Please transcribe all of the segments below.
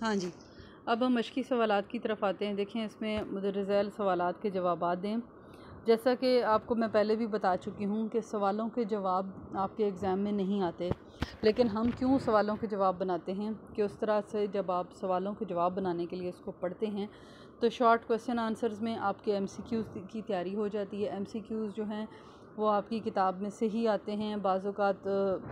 हाँ जी अब हम मशक़ी सवाल की तरफ आते हैं देखें इसमें मुदरजैल सवाल के जवाब दें जैसा कि आपको मैं पहले भी बता चुकी हूँ कि सवालों के जवाब आपके एग्ज़ाम में नहीं आते लेकिन हम क्यों सवालों के जवाब बनाते हैं कि उस तरह से जब आप सवालों के जवाब बनाने के लिए इसको पढ़ते हैं तो शॉर्ट क्वेश्चन आंसर्स में आपके एमसीक्यूज़ की तैयारी हो जाती है एमसीक्यूज़ जो हैं वो आपकी किताब में से ही आते हैं बाज़ात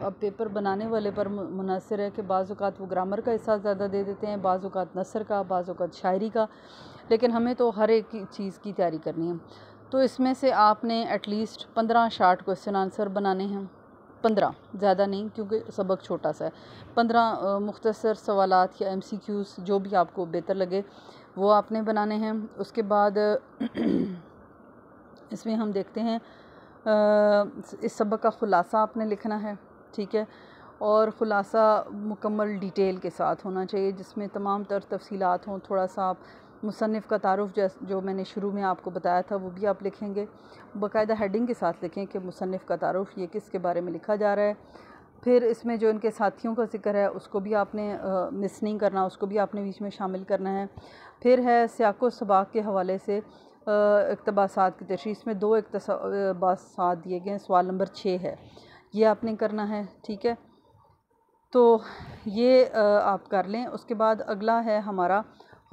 अब पेपर बनाने वाले पर मुनसर है कि बाज़ वो ग्रामर का हिस्सा ज़्यादा दे देते हैं बाज़ात नसर का बाज़ शायरी का लेकिन हमें तो हर एक चीज़ की तैयारी करनी है तो इसमें से आपने एटलीस्ट पंद्रह शार्ट क्वेश्चन आंसर बनाने हैं पंद्रह ज़्यादा नहीं क्योंकि सबक छोटा सा है पंद्रह मुख्तसर सवाल या एम सी क्यूज़ जो भी आपको बेहतर लगे वो आपने बनाने हैं उसके बाद इसमें हम देखते हैं इस सबक का ख़ुलासा आपने लिखना है ठीक है और ख़ुलासा मुकम्मल डिटेल के साथ होना चाहिए जिसमें तमाम तर तफसी हों थोड़ा सा आप मुसनफ़ का तारफ़ जैस जो मैंने शुरू में आपको बताया था वो भी आप लिखेंगे बाकायदा हेडिंग के साथ लिखें कि मुसनफ़ का तारफ़ ये किसके बारे में लिखा जा रहा है फिर इसमें जो इनके साथियों का जिक्र है उसको भी आपने मिस नहीं करना उसको भी आपने बीच में शामिल करना है फिर है सियाको सबाक के हवाले से इकतबासात की तशीस में दो इकतबासात दिए गए हैं सवाल नंबर छः है ये आपने करना है ठीक है तो ये आप कर लें उसके बाद अगला है हमारा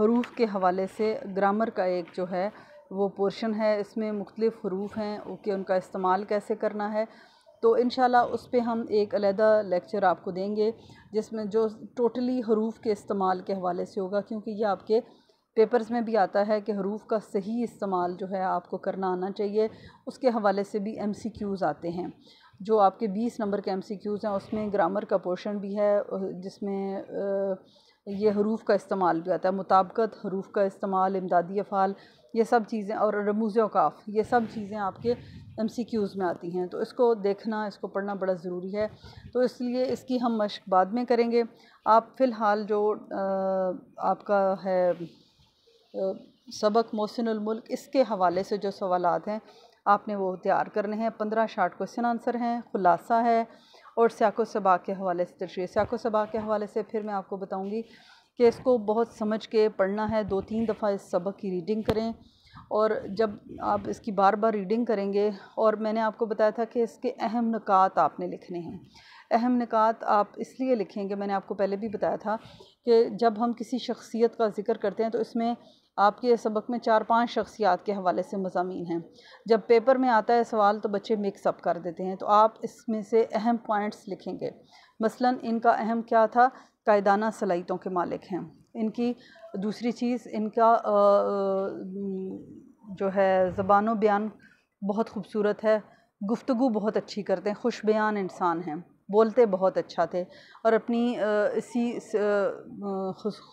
हरूफ के हवाले से ग्रामर का एक जो है वो पोर्शन है इसमें मुख्तलिफ़ हरूफ हैं ओके उनका इस्तेमाल कैसे करना है तो इन उस पर हम एक अलहदा लेक्चर आपको देंगे जिसमें जो टोटली हरूफ के इस्तेमाल के हवाले से होगा क्योंकि ये आपके पेपर्स में भी आता है कि हरूफ का सही इस्तेमाल जो है आपको करना आना चाहिए उसके हवाले से भी एम सी क्यूज़ आते हैं जो आपके बीस नंबर के एम सी क्यूज़ हैं उसमें ग्रामर का पोर्शन भी है जिसमें ये हरूफ का इस्तेमाल भी आता है मुताबकत हरूफ का इस्तेमाल इमदादी अफ़ाल ये सब चीज़ें और रमूज़ अवकाफ़ ये सब चीज़ें आपके एम सी क्यूज़ में आती हैं तो इसको देखना इसको पढ़ना बड़ा ज़रूरी है तो इसलिए इसकी हम मश्क बाद में करेंगे आप फ़िलहाल जो आ, आपका है सबक मुल्क इसके हवाले से जो सवाल हैं आपने वो तैयार करने हैं पंद्रह शार्ट क्वेश्चन आंसर हैं ख़ुलासा है और सियाको सबा के हवाले से तशरी सियाको सबा के हवाले से फिर मैं आपको बताऊँगी कि इसको बहुत समझ के पढ़ना है दो तीन दफ़ा इस सबक की रीडिंग करें और जब आप इसकी बार बार रीडिंग करेंगे और मैंने आपको बताया था कि इसके अहम नकात आपने लिखने हैं अहम निकात आप इसलिए लिखेंगे मैंने आपको पहले भी बताया था कि जब हम किसी शख्सियत का ज़िक्र करते हैं तो इसमें आपके सबक में चार पांच शख्सियात के हवाले से मजामी हैं जब पेपर में आता है सवाल तो बच्चे मिक्सअप कर देते हैं तो आप इसमें से अहम पॉइंट्स लिखेंगे मसलन इनका अहम क्या था कायदाना सलाहितों के मालिक हैं इनकी दूसरी चीज़ इनका जो है ज़बान बयान बहुत खूबसूरत है गुफ्तु बहुत अच्छी करते हैं खुश बयान इंसान हैं बोलते बहुत अच्छा थे और अपनी इसी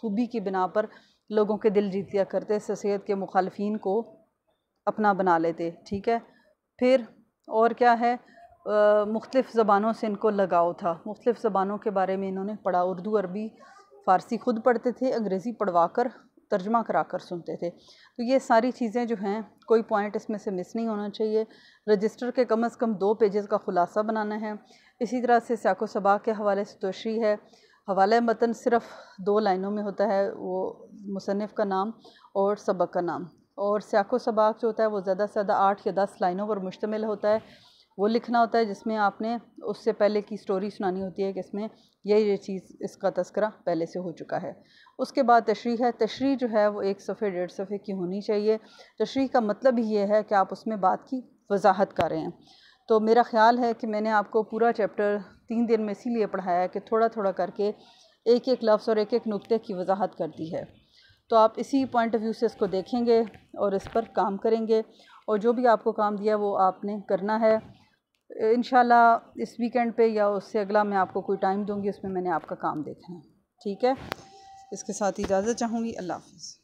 खूबी की बिना पर लोगों के दिल जीत लिया करते सैद के मुखालफन को अपना बना लेते ठीक है फिर और क्या है मुख्तफ़ ज़बानों से इनको लगाव था मुख्तफ़ ज़बानों के बारे में इन्होंने पढ़ा उर्दू अरबी फ़ारसी ख़ुद पढ़ते थे अंग्रेज़ी पढ़वा कर तर्जमा करा कर सुनते थे तो ये सारी चीज़ें जो हैं कोई पॉइंट इसमें से मिस नहीं होना चाहिए रजिस्टर के कम अज़ कम दो पेजेस का ख़ुलासा बनाना है इसी तरह से सयाको सबा के हवाले से तोशी है हवाला मतन सिर्फ़ दो लाइनों में होता है वो मुसनफ़ का नाम और सबक का नाम और स्याको सबाक जो होता है वो ज़्यादा से ज़्यादा आठ या दस लाइनों पर मुश्तमिल होता है वो लिखना होता है जिसमें आपने उससे पहले की स्टोरी सुनानी होती है कि इसमें ये ये चीज़ इसका तस्करा पहले से हो चुका है उसके बाद तशरी है तशरी जो है वो एक सफ़े डेढ़ सफ़े की होनी चाहिए तशरी का मतलब ही ये है कि आप उसमें बात की वजाहत कर रहे हैं तो मेरा ख़्याल है कि मैंने आपको पूरा चैप्टर तीन दिन में इसीलिए पढ़ाया है कि थोड़ा थोड़ा करके एक एक लफ्ज़ और एक एक नुक्ते की वजाहत कर दी है तो आप इसी पॉइंट ऑफ व्यू से इसको देखेंगे और इस पर काम करेंगे और जो भी आपको काम दिया वो आपने करना है इन इस वीकेंड पे या उससे अगला मैं आपको कोई टाइम दूँगी उसमें मैंने आपका काम देखना है ठीक है इसके साथ इजाज़त चाहूँगी अल्लाह हाफिज़